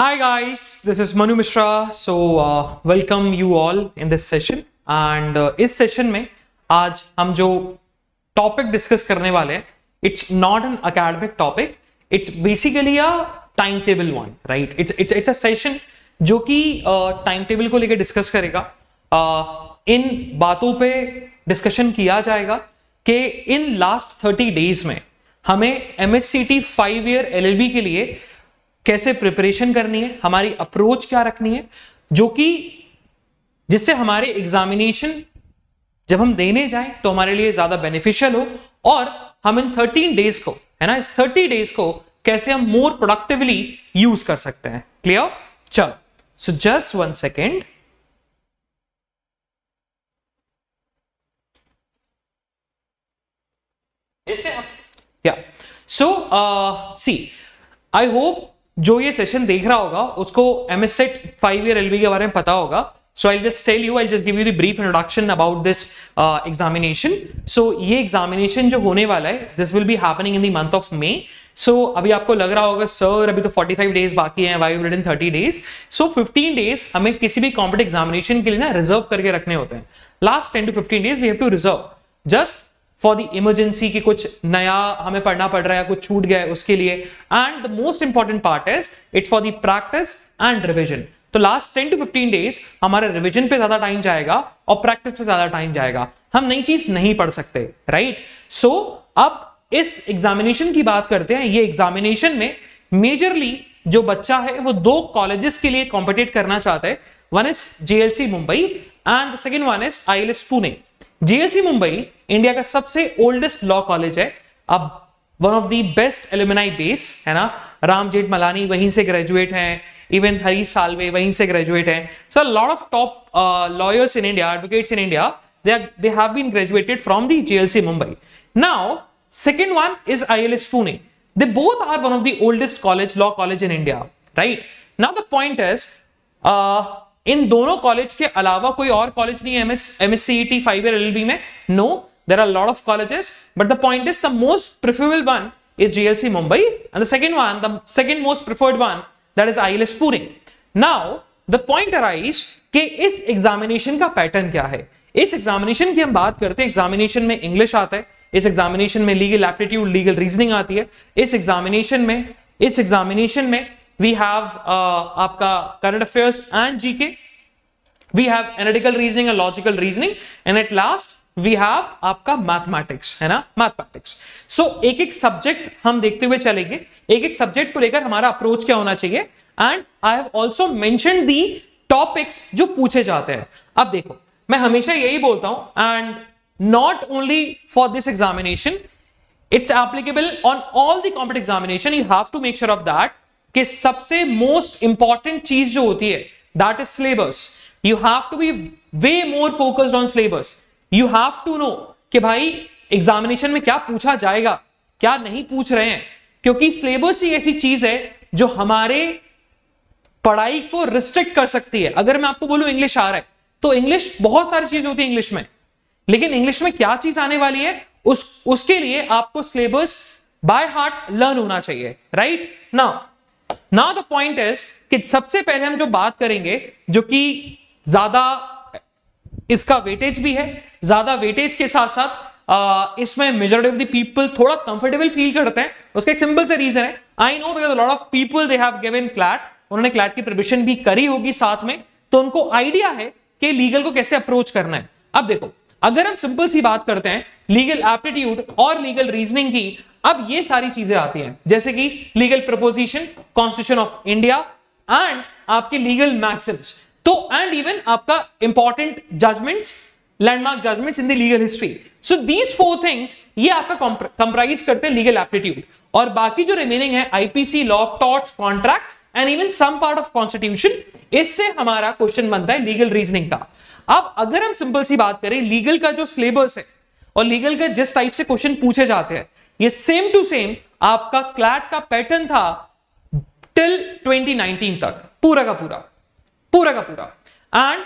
Hi guys, this is Manu Mishra. So uh, welcome you all in this session. And uh, इस session में आज हम जो topic discuss करने वाले हैं it's not an academic topic it's basically a time table one right it's it's it's a session जो कि टाइम uh, टेबल को लेकर डिस्कस करेगा uh, इन बातों पे डिस्कशन किया जाएगा कि इन लास्ट थर्टी डेज में हमें M H C T five year L के लिए कैसे प्रिपरेशन करनी है हमारी अप्रोच क्या रखनी है जो कि जिससे हमारे एग्जामिनेशन जब हम देने जाएं तो हमारे लिए ज्यादा बेनिफिशियल हो और हम इन थर्टीन डेज को है ना इस थर्टी डेज को कैसे हम मोर प्रोडक्टिवली यूज कर सकते हैं क्लियर चलो सो जस्ट वन सेकेंड जिससे हम या सो सी आई होप जो ये सेशन देख रहा होगा उसको M S CET five year LB के बारे में पता होगा so I just tell you I just give you the brief introduction about this examination so ये एग्जामिनेशन जो होने वाला है this will be happening in the month of May so अभी आपको लग रहा होगा सर अभी तो 45 डेज बाकी हैं why hundred thirty days so 15 days हमें किसी भी कॉम्पिटिव एग्जामिनेशन के लिए ना रिजर्व करके रखने होते हैं last 10 to 15 days we have to reserve just for the emergency की कुछ नया हमें पढ़ना पड़ रहा है कुछ छूट गया है उसके लिए and the most important part is it's for the practice and revision तो last ten to fifteen days हमारे रिविजन पे ज्यादा टाइम जाएगा और प्रैक्टिस पे ज्यादा टाइम जाएगा हम नई चीज नहीं पढ़ सकते राइट right? सो so, अब इस एग्जामिनेशन की बात करते हैं ये एग्जामिनेशन में मेजरली जो बच्चा है वो दो कॉलेजेस के लिए कॉम्पिटेट करना चाहते हैं one is JLC Mumbai and second one is I Pune GLC Mumbai India का सबसे ओल्डेस्ट लॉ कॉलेज है अब one of the best alumni base है ना राम जेठ मलानी वहीं से ग्रेजुएट हैं इवन हरी सालवे वहीं से ग्रेजुएट हैं so lot of top lawyers in India advocates in India they are they have been graduated from the JLC Mumbai. Now, second one is ILS Pune. They both are one of the oldest college law college in India, right? Now the point is, uh, इन दोनों college के अलावा कोई और college नहीं है MS MSCET five year LLB में no there are lot of colleges but the point is the most preferable one is GLC Mumbai and the second one, the second most preferred one that is ILS पूरी now the point arise के इस examination का pattern क्या है इस examination की हम बात करते हैं एग्जामिनेशन में इंग्लिश आता है इस एग्जामिनेशन में लीगल एप्टीट्यूड लीगल रीजनिंग आती है इस एग्जामिनेशन में इस एग्जामिनेशन में वी हैव uh, आपका current affairs and GK we have analytical reasoning and logical reasoning and at last we have आपका मैथमेटिक्स है ना मैथमेटिक्स सो एक एक सब्जेक्ट हम देखते हुए चलेंगे एक एक सब्जेक्ट को लेकर हमारा अप्रोच क्या होना चाहिए and I have also mention the topics जो पूछे जाते हैं अब देखो मैं हमेशा यही बोलता हूं and not only for this examination it's applicable on all the compete examination you have to make sure of that कि सबसे मोस्ट इंपॉर्टेंट चीज जो होती है that is syllabus you have to be way more focused on syllabus you have to know कि भाई examination में क्या पूछा जाएगा क्या नहीं पूछ रहे हैं क्योंकि सिलेबस ही ऐसी चीज है जो हमारे पढ़ाई को रिस्ट्रिक्ट कर सकती है अगर मैं आपको बोलूं इंग्लिश आ रहा है तो इंग्लिश बहुत सारी चीज होती है इंग्लिश में लेकिन इंग्लिश में क्या चीज आने वाली है उस उसके लिए आपको सिलेबस बाय हार्ट लर्न होना चाहिए right now now the point is कि सबसे पहले हम जो बात करेंगे जो कि ज्यादा इसका वेटेज भी है ज्यादा वेटेज के साथ साथ इसमें मेजोरिटी ऑफ द पीपल थोड़ा कंफर्टेबल फील करते हैं उसका एक सिंपल से रीजन है I know because lot of people they have given CLAT उन्होंने क्लैट की प्रिपरेशन भी करी होगी साथ में तो उनको आइडिया है कि लीगल को कैसे अप्रोच करना है अब देखो अगर हम सिंपल सी बात करते हैं लीगल एप्टीट्यूड और लीगल रीजनिंग की अब ये सारी चीजें आती हैं जैसे कि legal proposition constitution of India and आपके लीगल मैक्सिम्स तो एंड इवन आपका important judgement landmark judgement in the legal history so these four things ये आपका कंप्राइज करते हैं लीगल एप्टीट्यूड और बाकी जो रिमेनिंग है IPC law of torts contract and even some part of constitution इससे हमारा क्वेश्चन बनता है लीगल रीजनिंग का अब अगर हम सिंपल सी बात करें लीगल का जो सिलेबस है और लीगल का जिस टाइप से क्वेश्चन पूछे जाते हैं ये सेम टू सेम आपका क्लैट का पैटर्न था टिल 2019 तक पूरा का पूरा पूरा का पूरा एंड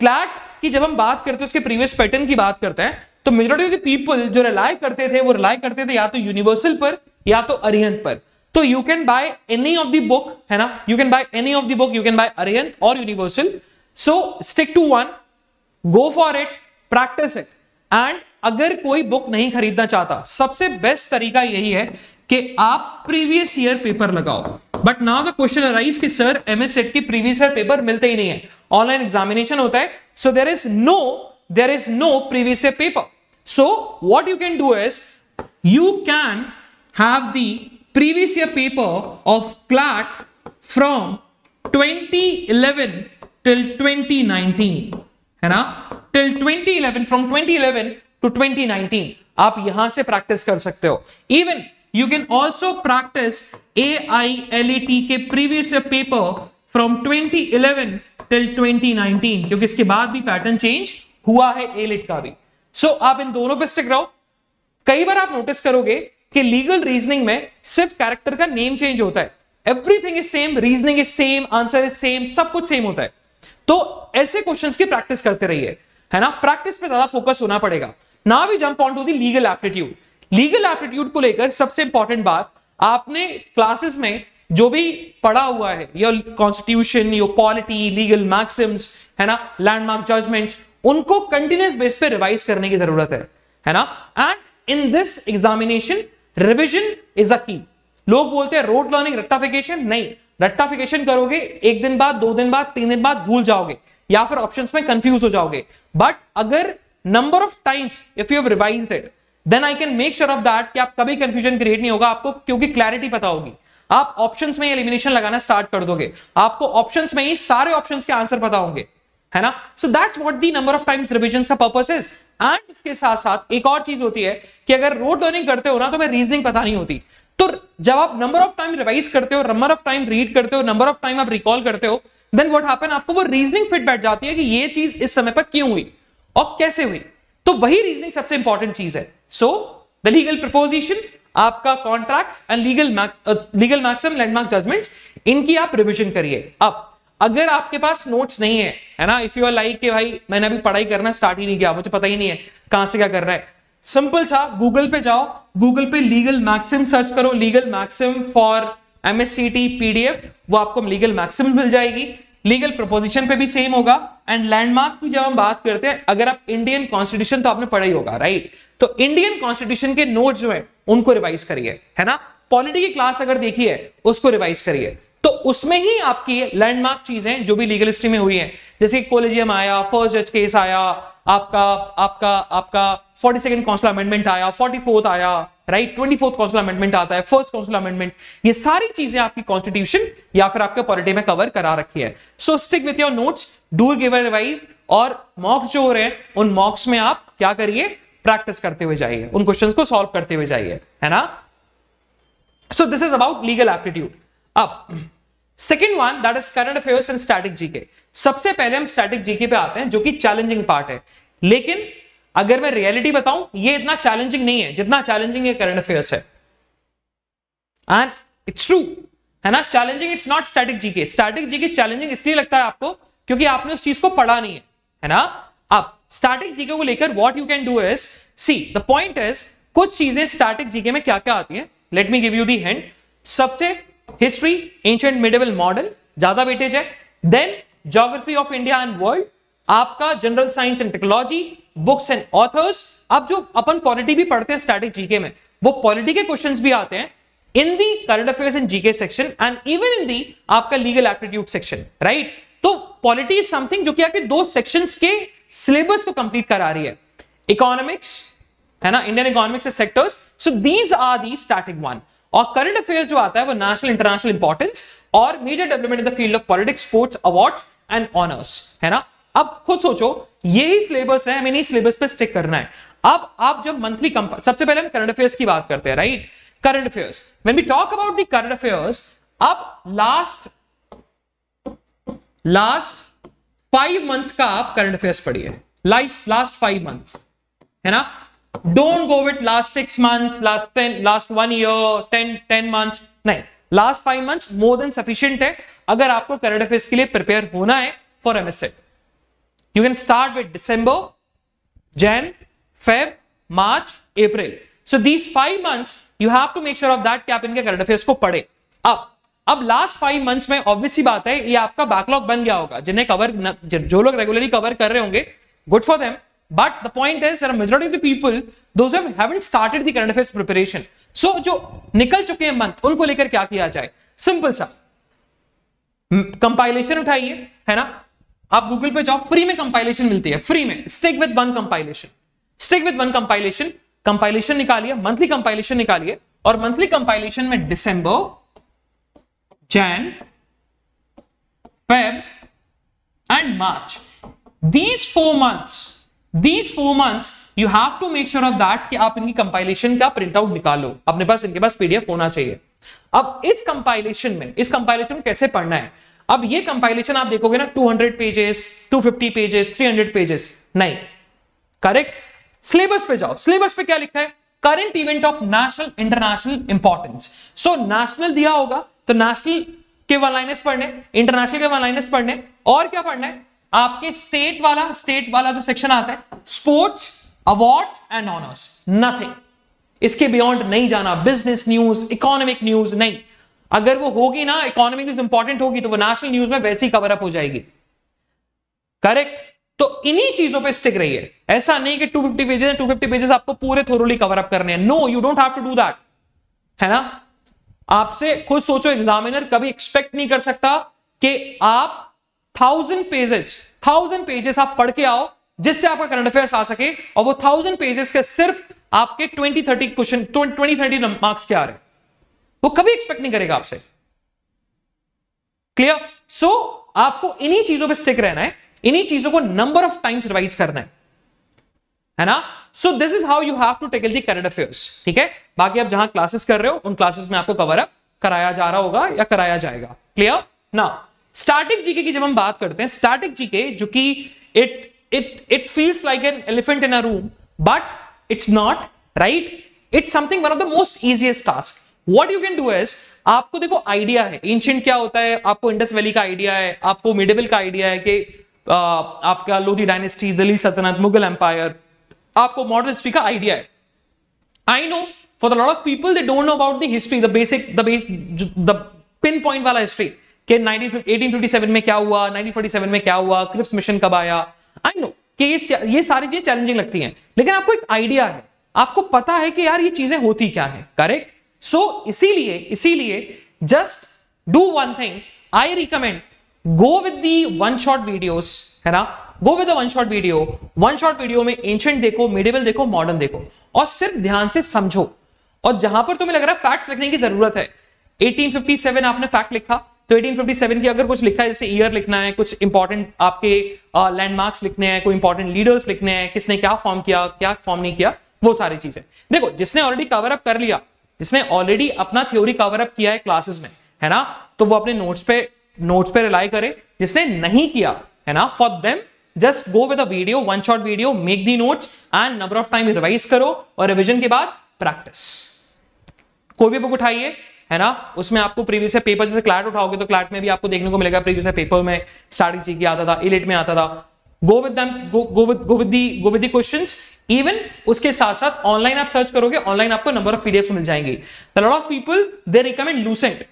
क्लैट की जब हम बात करते हैं उसके प्रीवियस पैटर्न की बात करते हैं तो मेजोरिटी ऑफ पीपल जो रिलाय करते थे वो रिलाय करते थे या तो यूनिवर्सल पर या तो अरियंत पर तो you can buy any of the book है ना you can buy any of the book you can buy Arihant और Universal so stick to one go for it practice it and अगर कोई बुक नहीं खरीदना चाहता सबसे बेस्ट तरीका यही है कि आप प्रीवियस ईयर पेपर लगाओ but now the question arise कि सर एस सेट की प्रीवियस ईयर पेपर मिलते ही नहीं है ऑनलाइन एग्जामिनेशन होता है so there is no there is no previous year paper so what you can do is you can have the paper of paper from twenty eleven 2011 twenty 2019. है ना till 2011 from 2011 to 2019 आप यहां से practice कर सकते हो even you can also practice A I L E T के previous paper from 2011 till 2019 क्योंकि इसके बाद भी पैटर्न चेंज हुआ है एलिट e का भी सो so, आप इन दोनों पे स्टिक रहो कई बार आप नोटिस करोगे कि लीगल रीजनिंग में सिर्फ कैरेक्टर का नेम चेंज होता है everything is same reasoning is same answer is same सब कुछ सेम होता है तो ऐसे क्वेश्चंस की प्रैक्टिस करते रहिए है ना प्रैक्टिस पे ज्यादा फोकस होना पड़ेगा ना we jump on to the legal aptitude legal aptitude को लेकर सबसे इंपॉर्टेंट बात आपने क्लासेस में जो भी पढ़ा हुआ है your constitution your polity legal maxims है ना लैंडमार्क जजमेंट उनको कंटिन्यूस बेस पे रिवाइज करने की जरूरत है है ना and in this examination revision is a key लोग बोलते हैं रोड लर्निंग रेक्टाफिकेशन नहीं रट्टाफिकेशन करोगे एक दिन बाद दो दिन बाद तीन दिन बाद भूल जाओगे या फिर ऑप्शन में कंफ्यूज हो जाओगे बट अगर number of times if you revise it then I can make sure of that कि आप कभी कंफ्यूजन क्रिएट नहीं होगा आपको क्योंकि क्लैरिटी पता होगी आप ऑप्शंस में एलिमिनेशन लगाना स्टार्ट कर दोगे आपको ऑप्शंस में ही सारे ऑप्शंस के आंसर पता होंगे है ना so that's what the number of times revision का पर्पस इज एंड इसके साथ साथ एक और चीज होती है कि अगर रोड लर्निंग करते हो ना तो मैं रीजनिंग पता नहीं होती तो जब आप नंबर ऑफ टाइम रिवाइज करते हो नंबर ऑफ टाइम रीड करते हो नंबर ऑफ टाइम आप रिकॉल करते हो देन वॉट हैपन आपको वो रीजनिंग फिट बैठ जाती है कि ये चीज इस समय पर क्यों हुई और कैसे हुई तो वही रीजनिंग सबसे इंपॉर्टेंट चीज है सो द लीगल प्रपोजिशन आपका contract and legal legal maxim landmark judgement इनकी आप रिविजन करिए अब अगर आपके पास नोट्स नहीं है है ना इफ यू आर लाइक के भाई मैंने अभी पढ़ाई करना स्टार्ट ही नहीं किया मुझे पता ही नहीं है कहां से क्या कर रहा है सिंपल सा गूगल पे जाओ गूगल पे लीगल मैक्सिम सर्च करो legal maxim for M S C T P D F वो आपको लीगल मैक्सिम मिल जाएगी लीगल प्रपोजिशन पे भी सेम होगा एंड लैंडमार्क की जब हम बात करते हैं अगर आप इंडियन कॉन्स्टिट्यूशन तो आपने पढ़ा ही होगा राइट तो इंडियन कॉन्स्टिट्यूशन के नोट जो है उनको रिवाइज करिए है ना पॉलिटी की क्लास अगर देखी है उसको रिवाइज करिए तो उसमें ही आपकी लैंडमार्क चीजें जो भी लीगल हिस्ट्री में हुई है जैसे कोलेजियम आया फर्स्ट जज केस आया आपका आपका आपका फोर्टी सेकेंड कौंसला अमेंडमेंट आया फोर्टी फोर्थ आया राइट ट्वेंटी फोर्थ कौंसला अमेंडमेंट आता है फर्स्ट कौंसला अमेंडमेंट ये सारी चीजें आपकी कॉन्स्टिट्यूशन या फिर आपके पॉलिटी में कवर करा रखी है so stick with your notes do give a revise और मॉक्स जो हो रहे हैं उन मॉक्स में आप क्या करिए प्रैक्टिस करते हुए जाइए उन क्वेश्चन को सॉल्व करते हुए जाइए है ना so this is about legal aptitude अब second one that is current affairs and static GK सबसे पहले हम स्टैटिक जीके पे आते हैं जो कि चैलेंजिंग पार्ट है लेकिन अगर मैं रियलिटी बताऊं ये इतना चैलेंजिंग नहीं है जितना चैलेंजिंग ये करंट अफेयर्स है एंड इट्स ट्रू है ना challenging it's not static GK static GK challenging इसलिए लगता है आपको क्योंकि आपने उस चीज को पढ़ा नहीं है है ना अब स्टैटिक जीके को लेकर what you can do is see the point is कुछ चीजें स्टैटिक जीके में क्या क्या आती है let me give you the hand सबसे हिस्ट्री एंशियंट मिडिवल मॉडल ज्यादा वेटेज है then geography of India and world आपका general science and technology books and authors अब जो अपन पॉलिटी भी पढ़ते हैं स्टैटिक जीके में वो पॉलिटी के क्वेश्चन भी आते हैं in the current affair and GK section and even in the आपका लीगल एप्टीट्यूड सेक्शन राइट तो पॉलिटी इज समथिंग जो कि आपके दो सेक्शन के सिलेबस को कंप्लीट करा रही है इकोनॉमिक्स है ना Indian economics and sectors so these are the starting one और करंट अफेयर जो आता है वो नेशनल इंटरनेशनल इंपॉर्टेंस और major development in the field of politics sports awards and honours है ना अब खुद सोचो यही सिलेबस है हमें सिलेबस पे स्टिक करना है अब आप जब मंथली कंपा सबसे पहले हम करंट अफेयर्स की बात करते हैं right current affairs when we talk about the current affairs अब लास्ट लास्ट फाइव मंथ्स का आप करंट अफेयर्स पढ़िए लास्ट लास्ट फाइव मंथ है ना don't go with last six month last ten last one year ten ten month नहीं last five month more than sufficient है अगर आपको करंट अफेयर्स के लिए प्रिपेयर होना है for MSAT You can start with December, Jan, Feb, March, April. So these five months, you have to make sure of that आप इनके current affairs को पढ़े अब अब लास्ट फाइव मंथ्स में ऑब्वियसली बात है ये आपका बैकलॉग बन गया होगा जिन्हें कवर जो लोग रेगुलरली कवर कर रहे होंगे good for them but the point is there majority of the people haven't started the current affairs preparation so जो निकल चुके हैं मंथ उनको लेकर क्या किया जाए सिंपल सा कंपाइलेशन उठाइए है ना आप गूगल पे जाओ फ्री में कंपाइलेशन मिलती है फ्री में stick with one compilation stick with one compilation compilation निकालिए मंथली कंपाइलेशन निकालिए और मंथली कंपाइलेशन में December Jan Feb and March these four months these four months you have to make sure of that कि आप इनकी compilation का print out निकालो अपने पास इनके पास पीडीएफ होना चाहिए अब इस कंपाइलेशन में इस कंपाइलेशन कैसे पढ़ना है अब ये कंपाइलेशन आप देखोगे ना 200 पेजेस 250 पेजेस 300 पेजेस नहीं करेक्ट सिलेबस पे जाओ सिलेबस पे क्या लिखा है current event of national international importance so national दिया होगा तो नेशनल के वन पढ़ने इंटरनेशनल के वन लाइनस पढ़ने और क्या पढ़ना है आपके स्टेट वाला स्टेट वाला जो सेक्शन आता है sports awards and honours nothing इसके बियॉन्ड नहीं जाना बिजनेस न्यूज इकोनॉमिक न्यूज नहीं अगर वो होगी ना न्यूज इंपॉर्टेंट होगी तो वो नेशनल न्यूज में वैसी कवर अप हो जाएगी करेक्ट तो इन्हीं चीजों पे स्टिक रही है ऐसा नहीं कि 250 fifty pages two fifty pages आपको पूरे थोरोली कवर अप करने हैं no you don't have to do that है ना आपसे खुद सोचो एग्जामिनर कभी एक्सपेक्ट नहीं कर सकता कि आप थाउजेंड पेजेस थाउजेंड पेजेस आप पढ़ के आओ जिससे आपका करंट अफेयर्स आ सके और वो थाउजेंड पेजेस के सिर्फ आपके twenty thirty question twenty thirty marks के आ रहे हैं वो कभी एक्सपेक्ट नहीं करेगा आपसे क्लियर सो आपको इन्हीं चीजों पे स्टिक रहना है इन्हीं चीजों को नंबर ऑफ टाइम्स रिवाइज करना है है ना so this is how you have to tackle the current affairs ठीक है बाकी आप जहां क्लासेस कर रहे हो उन क्लासेस में आपको कवर अप कराया जा रहा होगा या कराया जाएगा क्लियर ना स्टार्टिंग जीके की जब हम बात करते हैं स्टार्टिंग जीके जो कि it it it feels like an elephant in a room but it's not right it's something one of the most easiest task what you can do is आपको देखो आइडिया है एंशियंट क्या होता है आपको Indus valley का idea है आपको मिडेबल का आइडिया है कि आपका लोधी डायनेस्टी दिल्ली सल्तनत मुगल एम्पायर आपको मॉडर्न हिस्ट्री का आइडिया है I know for the lot of people they don't know about the history the basic the the pin point वाला हिस्ट्री के 19, 1857 में क्या हुआ 1947 में क्या हुआ क्रिप्स मिशन कब आया आई नो कि ये सारी चीजें चैलेंजिंग लगती हैं लेकिन आपको एक आइडिया है आपको पता है कि यार ये चीजें होती क्या है करेक्ट सो इसीलिए इसीलिए just do one thing I recommend go with the one shot videos है ना go with one shot video one shot video में एंशियंट देखो मिडिवल देखो मॉडर्न देखो और सिर्फ ध्यान से समझो और जहां पर तुम्हें लग रहा है फैक्ट्स लिखने की जरूरत है 1857 आपने फैक्ट लिखा तो 1857 की अगर कुछ लिखा है जैसे ईयर लिखना है कुछ इंपॉर्टेंट आपके लैंडमार्क्स uh, लिखने हैं कोई इंपॉर्टेंट लीडर्स लिखने हैं किसने क्या फॉर्म किया क्या फॉर्म नहीं किया वो सारी चीजें देखो जिसने ऑलरेडी कवर अप कर लिया जिसने ऑलरेडी अपना थ्योरी कवर अप किया है क्लासेस में है ना तो वो अपने नोट्स पे नोट्स पे रिलाई करे जिसने नहीं किया है ना for them just go with video one short video make the notes and number of time revise करो और रिविजन के बाद प्रैक्टिस कोई भी बुक उठाइए है ना उसमें आपको प्रीवियस पेपर जैसे क्लैट उठाओगे तो क्लैट में भी आपको देखने को मिलेगा प्रीवियस पेपर में स्टार्टिंग चीज आता था इलेट में आता था go with go with go with questions even उसके साथ साथ ऑनलाइन आप सर्च करोगे ऑनलाइन आपको नंबर ऑफ पीडीएफ मिल जाएंगे the lot of people they recommend Lucent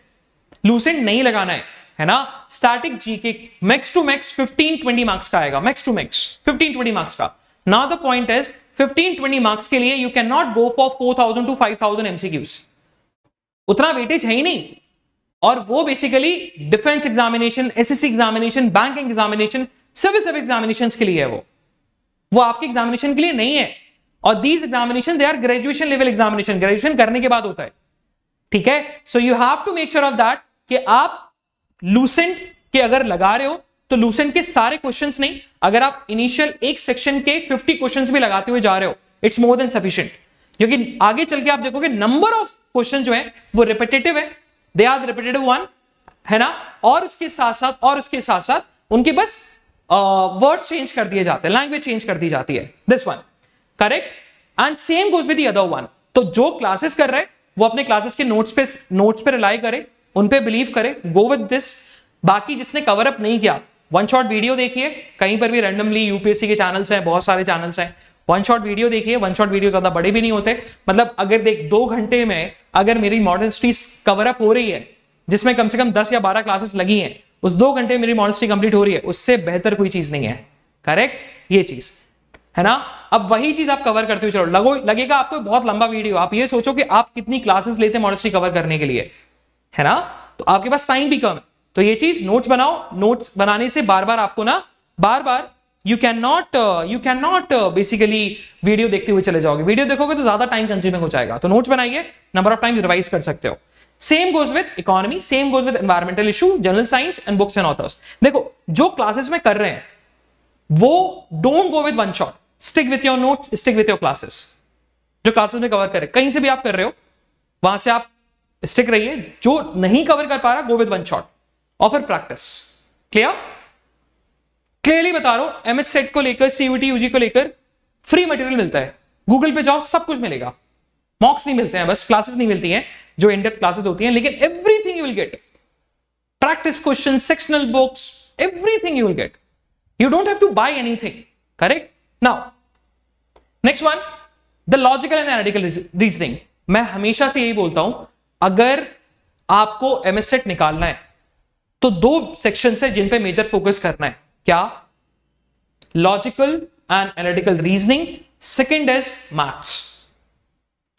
Lucent नहीं लगाना है है ना static GK max to max 15 20 marks का आएगा मैक्स टू मैक्स 15 20 मार्क्स का now the point is 15 20 marks के लिए you can not go for 4000 to 5000 MCQs उतना वेटेज है ही नहीं और वो basically defence examination SSC examination bank examination civil सब एग्जामिनेशन के लिए है वो वो आपके एग्जामिनेशन के लिए नहीं है और these examination they are graduation level examination graduation करने के बाद होता है ठीक है so you have to make sure of that कि आप लूसेंट के अगर लगा रहे हो तो लूसेंट के सारे क्वेश्चन नहीं अगर आप इनिशियल एक सेक्शन के फिफ्टी क्वेश्चन भी लगाते हुए जा रहे हो इट्स मोर देन सफिशियंट क्योंकि आगे चल के आप देखोगे नंबर ऑफ क्वेश्चन जो है वो रिपेटेटिव है दे आर रिपेटेटिव वन है ना और उसके साथ साथ और उसके साथ साथ उनके बस वर्ड्स चेंज कर दिए जाते हैं लैंग्वेज चेंज कर दी जाती है this one correct and same goes with other one तो जो क्लासेस कर रहे हैं वो अपने क्लासेस के नोट्स पे नोट्स पे रिलाई करे उन पे बिलीव करे गो विद दिस बाकी जिसने कवर अप नहीं किया वन शॉट वीडियो देखिए कहीं पर भी रैंडमली यूपीएससी के चैनल्स हैं बहुत सारे चैनल्स हैं वन शॉट वीडियो देखिए वन शॉट वीडियो ज्यादा बड़े भी नहीं होते मतलब अगर देख दो घंटे में अगर मेरी मॉडर्न स्टडीज कवर अप हो रही है जिसमें कम से कम दस या बारह क्लासेस लगी हैं उस दो घंटे मेरी मॉनिस्ट्री कंप्लीट हो रही है उससे बेहतर कोई चीज नहीं है करेक्ट ये चीज है ना अब वही चीज आप कवर करते हो चलो लगो लगेगा आपको बहुत लंबा वीडियो आप ये सोचो कि आप कितनी क्लासेस लेते हैं मॉनिस्ट्री कवर करने के लिए है ना तो आपके पास टाइम भी कम है तो ये चीज नोट्स बनाओ नोट्स बनाने से बार बार आपको ना बार बार you can not you can not basically video देखते हुए चले जाओगे वीडियो देखोगे तो ज्यादा टाइम कंज्यूमिंग हो जाएगा तो नोट्स बनाइए नंबर ऑफ टाइम रिवाइज कर सकते हो same goes with economy same goes with environmental issue general science and books and authors देखो जो क्लासेस में कर रहे हैं वो don't go with one shot stick with your note stick with your classes जो क्लासेस में कवर करें कहीं से भी आप कर रहे हो वहां से आप स्टिक रहिए जो नहीं कवर कर पा रहा गो विद वन शॉट और फिर प्रैक्टिस क्लियर क्लियरली बता रहा हूं एमएच सेट को लेकर सीयूटी यूजी को लेकर फ्री मटेरियल मिलता है गूगल पे जाओ सब कुछ मिलेगा मॉक्स नहीं मिलते हैं बस क्लासेस नहीं मिलती हैं जो डेप्थ क्लासेस होती हैं लेकिन everything you will get practice question sectional books everything you will get you don't have to buy anything correct now next one the logical and analytical reasoning मैं हमेशा से यही बोलता हूं अगर आपको एमएससेट निकालना है तो दो सेक्शन है जिन पे मेजर फोकस करना है क्या logical and analytical reasoning second is maths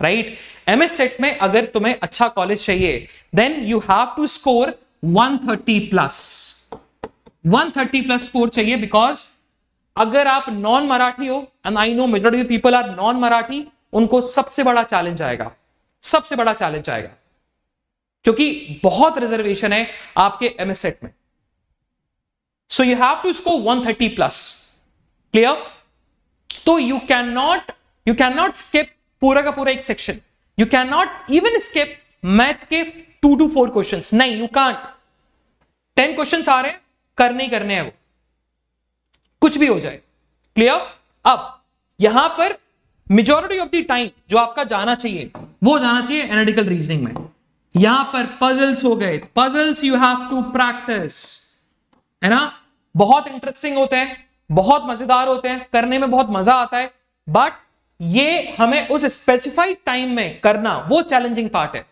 right M S CET में अगर तुम्हें अच्छा कॉलेज चाहिए then you have to score 130 plus 130 plus score चाहिए बिकॉज अगर आप नॉन मराठी हो and I know majority people are non Marathi उनको सबसे बड़ा चैलेंज आएगा सबसे बड़ा चैलेंज आएगा क्योंकि बहुत रिजर्वेशन है आपके एम एस सेट में so you have to score 130 plus clear तो you can not you can not skip पूरा का पूरा एक section you can not even skip math के टू टू फोर क्वेश्चन नहीं यू कांट टेन क्वेश्चन आ रहे हैं करने ही करने हैं वो कुछ भी हो जाए क्लियर अब यहां पर मेजोरिटी ऑफ द टाइम जो आपका जाना चाहिए वो जाना चाहिए एनालिटिकल रीजनिंग में यहां पर पजल्स हो गए puzzles you have to practice है ना बहुत इंटरेस्टिंग होते हैं बहुत मजेदार होते हैं करने में बहुत मजा आता है बट ये हमें उस स्पेसिफाइड टाइम में करना वो चैलेंजिंग पार्ट है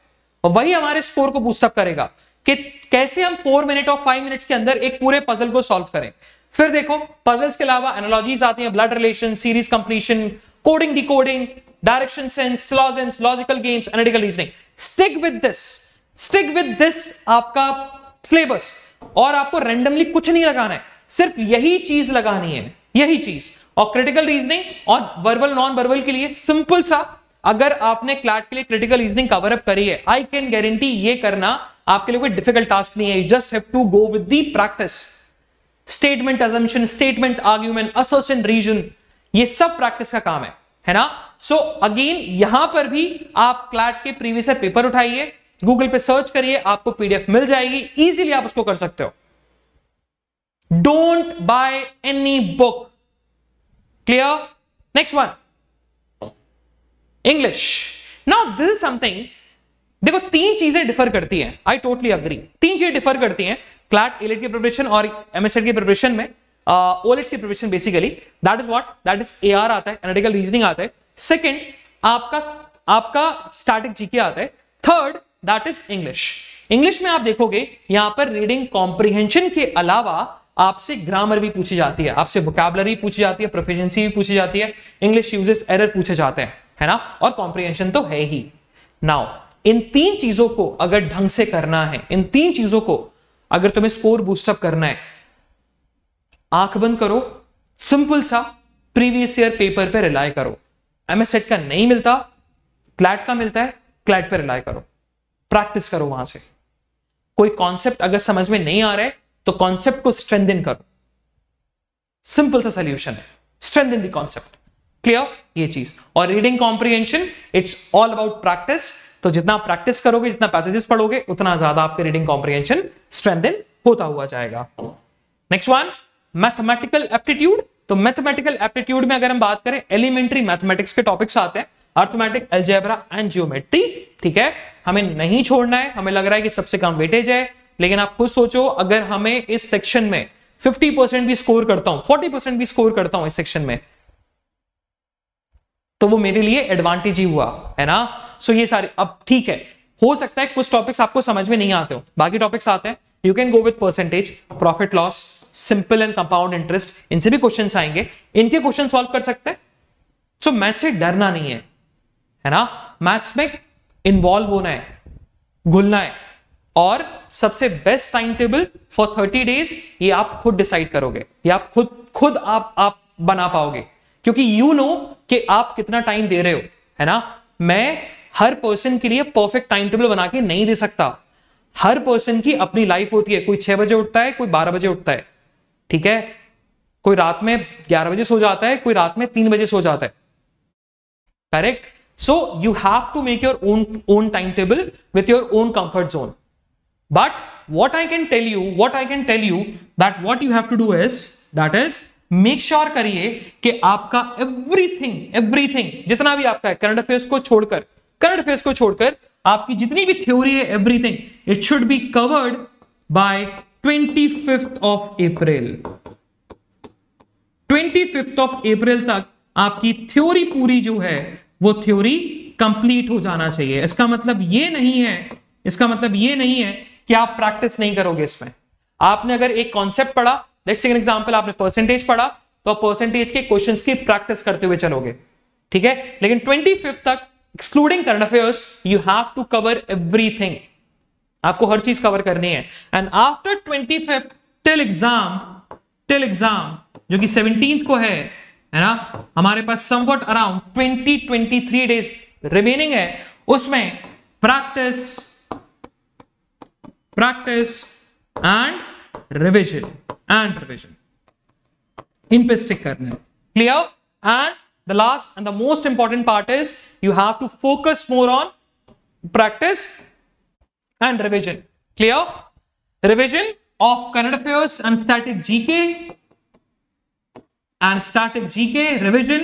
और वही हमारे स्कोर को बूस्टअप करेगा कि कैसे हम फोर मिनट और फाइव मिनट्स के अंदर एक पूरे पजल को सॉल्व करें फिर देखो पजल्स के अलावा एनोलॉजीज आती हैं blood relation series completion coding decoding direction sense लॉजेंस logical games analytical reasoning stick with this stick with this आपका सिलेबस और आपको रेंडमली कुछ नहीं लगाना है सिर्फ यही चीज लगानी है यही चीज और क्रिटिकल रीजनिंग और वर्बल नॉन वर्बल के लिए सिंपल सा अगर आपने क्लाट के लिए क्रिटिकल रीजनिंग कवर अप करी है आई कैन गारंटी ये करना आपके लिए कोई डिफिकल्ट टास्क नहीं है you just have to go with the practice statement assumption statement argument assertion reason ये सब प्रैक्टिस का काम है है ना सो so, अगेन यहां पर भी आप क्लाट के प्रीवियस पेपर उठाइए गूगल पे सर्च करिए आपको पीडीएफ मिल जाएगी इजीली आप उसको कर सकते हो don't buy any book Clear? Next one. English. Now this is something देखो तीन चीजें डिफर करती हैं आई टोटली अग्री तीन चीजें डिफर करती हैं क्लाट एलेट की प्रिपरेशन और एमएसएड की प्रिपरेशन में ओलेट uh, की preparation basically that is what that is AR आता है एनालिटिकल रीजनिंग आता है सेकंड आपका आपका स्टैटिक जीके आता है third that is English English में आप देखोगे यहां पर रीडिंग कॉम्प्रिहेंशन के अलावा आपसे ग्रामर भी पूछी जाती है आपसे भी पूछी जाती है प्रोफिशंसी भी पूछी जाती है इंग्लिश यूजेस एरर पूछे जाते हैं है ना और कॉम्प्रिहेंशन तो है ही नाउ इन तीन चीजों को अगर ढंग से करना है इन तीन चीजों को अगर तुम्हें स्कोर बूस्टअप करना है आंख बंद करो सिंपल सा प्रीवियस ईयर पेपर पे रिलाय करो एमएसएट का नहीं मिलता क्लैट का मिलता है क्लैट पे रिलाय करो प्रैक्टिस करो वहां से कोई कॉन्सेप्ट अगर समझ में नहीं आ रहा है तो कॉन्सेप्ट को स्ट्रेंथ इन करो सिंपल सा सोल्यूशन है स्ट्रेंथ इन दॉन्सेप्ट क्लियर ये चीज और reading comprehension it's all about practice तो जितना प्रैक्टिस करोगे जितना पैसेजेस पढ़ोगे उतना ज्यादा आपके रीडिंग कॉम्प्रीहेंशन इन होता हुआ जाएगा नेक्स्ट वन मैथमेटिकल एप्टीट्यूड तो मैथमेटिकल एप्टीट्यूड में अगर हम बात करें एलिमेंट्री मैथमेटिक्स के टॉपिक्स आते हैं अर्थमेटिक एल्जेब्रा एंड जियोमेट्री ठीक है हमें नहीं छोड़ना है हमें लग रहा है कि सबसे कम वेटेज है लेकिन आप खुद सोचो अगर हमें इस सेक्शन में 50 परसेंट भी स्कोर करता हूं 40 परसेंट भी स्कोर करता हूं इस सेक्शन में तो वो मेरे लिए एडवांटेज ही हुआ है ना सो so ये सारे अब ठीक है हो सकता है कुछ टॉपिक्स आपको समझ में नहीं आते हो बाकी टॉपिक्स आते हैं you can go with percentage profit loss simple and compound interest इनसे भी क्वेश्चन आएंगे इनके क्वेश्चन सॉल्व कर सकते हैं सो so, मैथ से डरना नहीं है है ना मैथ्स में इन्वॉल्व होना है घुलना है और सबसे best time table for thirty days ये आप खुद डिसाइड करोगे ये आप खुद खुद आप आप बना पाओगे क्योंकि यू नो कि आप कितना टाइम दे रहे हो है ना मैं हर पर्सन के लिए परफेक्ट टाइम टेबल बना के नहीं दे सकता हर पर्सन की अपनी लाइफ होती है कोई छह बजे उठता है कोई बारह बजे उठता है ठीक है कोई रात में ग्यारह बजे सो जाता है कोई रात में तीन बजे सो जाता है correct so you have to make your own own time table with your own comfort zone But what I can tell you, what I can tell you that what you have to do is that is make sure sure करिए कि आपका everything everything जितना भी आपका है current affairs को छोड़कर current affairs को छोड़कर आपकी जितनी भी थ्योरी है everything it should be covered by twenty fifth of April twenty fifth of April तक आपकी थ्योरी पूरी जो है वो थ्योरी कंप्लीट हो जाना चाहिए इसका मतलब ये नहीं है इसका मतलब ये नहीं है कि आप प्रैक्टिस नहीं करोगे इसमें आपने अगर एक कॉन्सेप्ट पढ़ा लेट्स एन एग्जांपल आपने परसेंटेज पढ़ा तो आप परसेंटेज के क्वेश्चंस की प्रैक्टिस करते हुए चलोगे ठीक है लेकिन ट्वेंटी तक excluding current affairs you have to cover every आपको हर चीज कवर करनी है and after twenty till exam till exam जो कि सेवनटीन को है है ना हमारे पास somewhat around twenty twenty three days remaining है उसमें practice practice and revision and revision intrinsic kernel clear and the last and the most important part is you have to focus more on practice and revision clear revision of current affairs and static gk and static gk revision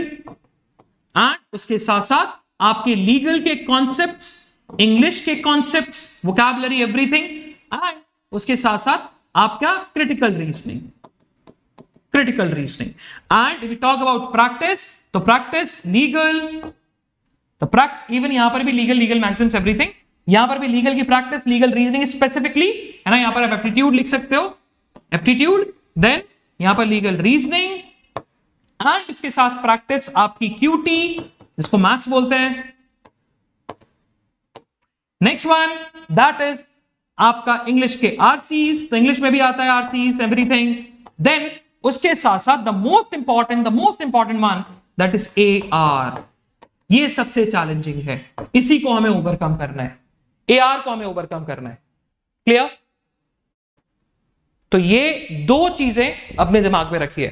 and उसके साथ साथ आपके legal के concepts, English के concepts vocabulary and उसके साथ साथ आपका critical reasoning critical reasoning and we talk about practice तो प्रैक्टिस लीगल तो प्रैक्ट इवन यहां पर भी लीगल लीगल मैक्सिम एवरीथिंग यहां पर भी लीगल की प्रैक्टिस लीगल रीजनिंग स्पेसिफिकली है ना यहां पर आप एप्टीट्यूड लिख सकते हो एप्टीट्यूड देन यहां पर लीगल रीजनिंग एंड इसके साथ प्रैक्टिस आपकी क्यूटी जिसको मैथ्स बोलते हैं नेक्स्ट वन दैट इज आपका इंग्लिश के आरसीज तो इंग्लिश में भी आता है आरसीज एवरीथिंग देन उसके साथ साथ the most important the most important one that is A R ये सबसे चैलेंजिंग है इसी को हमें ओवरकम करना है ए आर को हमें ओवरकम करना है क्लियर तो ये दो चीजें अपने दिमाग में रखिए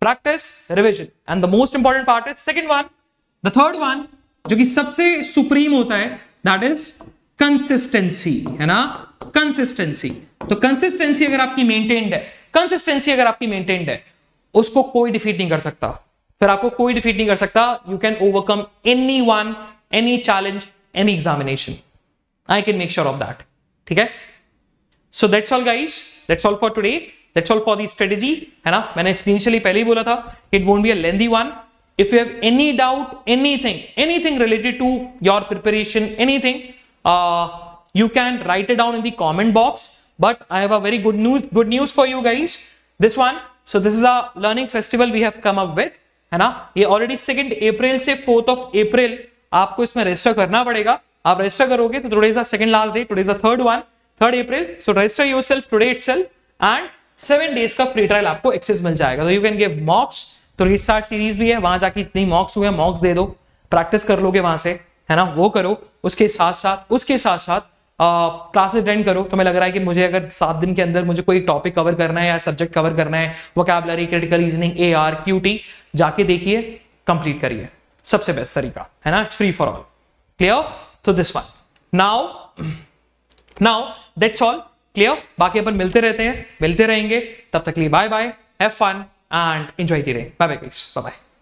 practice revision and the most important part is second one the third one जो कि सबसे सुप्रीम होता है दैट इज कंसिस्टेंसी है ना कंसिस्टेंसी तो कंसिस्टेंसी अगर आपकी मेंटेन्ड है कंसिस्टेंसी अगर आपकी मेंटेन्ड है उसको कोई डिफीट नहीं कर सकता फिर आपको कोई डिफीट नहीं कर सकता you can overcome any one any challenge any examination I can make sure of that ठीक है so that's all guys that's all for today that's all for the strategy है ना मैंने इनिशियली पहले ही बोला था it won't be a lengthy one if you have any doubt anything anything related to your preparation anything uh, you can write it down in the comment box. But I have a very good news, good news for you guys. This one. So this is a learning festival we have come up with. है ना ये already second April से fourth of April आपको इसमें register करना पड़ेगा आप register करोगे तो today is second last day is third one third April so register yourself today it and seven days का फ्री ट्रायल आपको एक्सेस मिल जाएगा तो यू कैन गिव मॉक्स तो रीस्टार्ट सीरीज भी है वहां जाके इतनी मॉक्स हुए मॉक्स दे दो प्रैक्टिस कर लोगे वहां से है ना वो करो उसके साथ साथ उसके साथ साथ क्लासेस अटेंड करो मैं लग रहा है कि मुझे अगर सात दिन के अंदर मुझे कोई टॉपिक कवर करना है या सब्जेक्ट कवर करना है vocabulary critical reasoning A R Q T जाके देखिए कंप्लीट करिए सबसे बेस्ट तरीका है ना फ्री फॉर ऑल क्लियर तो this one now now that's all clear बाकी अपन मिलते रहते हैं मिलते रहेंगे तब तक लिए bye bye have fun and enjoy the day bye bye bye bye